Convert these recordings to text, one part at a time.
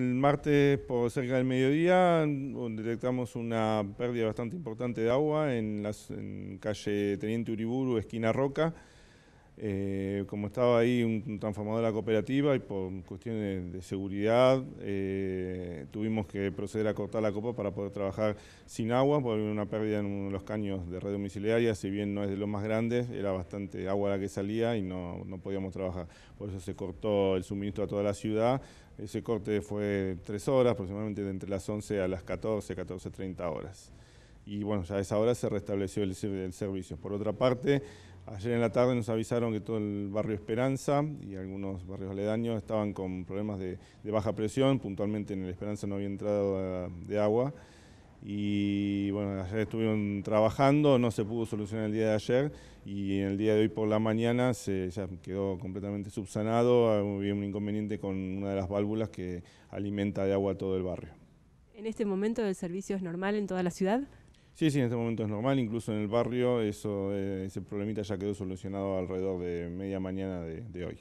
El martes, por cerca del mediodía, detectamos una pérdida bastante importante de agua en, las calle Teniente Uriburu, esquina Roca. Eh, como estaba ahí un transformador de la cooperativa y por cuestiones de seguridad eh, tuvimos que proceder a cortar la copa para poder trabajar sin agua, por una pérdida en uno de los caños de red domiciliaria, si bien no es de los más grandes, era bastante agua la que salía y no, podíamos trabajar. Por eso se cortó el suministro a toda la ciudad. Ese corte fue tres horas, aproximadamente de entre las 11 a las 14, 14.30 horas y bueno, ya a esa hora se restableció el, servicio. Por otra parte, ayer en la tarde nos avisaron que todo el barrio Esperanza y algunos barrios aledaños estaban con problemas de, baja presión, puntualmente en el Esperanza no había entrado de agua y bueno, ayer estuvieron trabajando, no se pudo solucionar el día de ayer y en el día de hoy por la mañana se quedó completamente subsanado, había un inconveniente con una de las válvulas que alimenta de agua todo el barrio. ¿En este momento el servicio es normal en toda la ciudad? Sí, sí, en este momento es normal, incluso en el barrio eh, ese problemita ya quedó solucionado alrededor de media mañana de, hoy.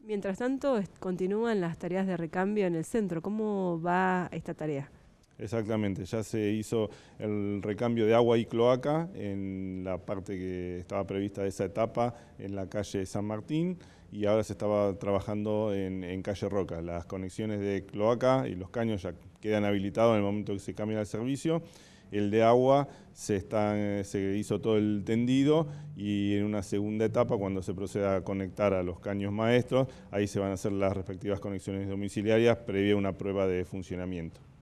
Mientras tanto, continúan las tareas de recambio en el centro. ¿Cómo va esta tarea? Exactamente, ya se hizo el recambio de agua y cloaca en la parte que estaba prevista de esa etapa en la calle San Martín y ahora se estaba trabajando en, en calle Roca. Las conexiones de cloaca y los caños ya quedan habilitados en el momento que se cambia el servicio el de agua se, hizo todo el tendido y en una segunda etapa, cuando se proceda a conectar a los caños maestros, ahí se van a hacer las respectivas conexiones domiciliarias previa a una prueba de funcionamiento.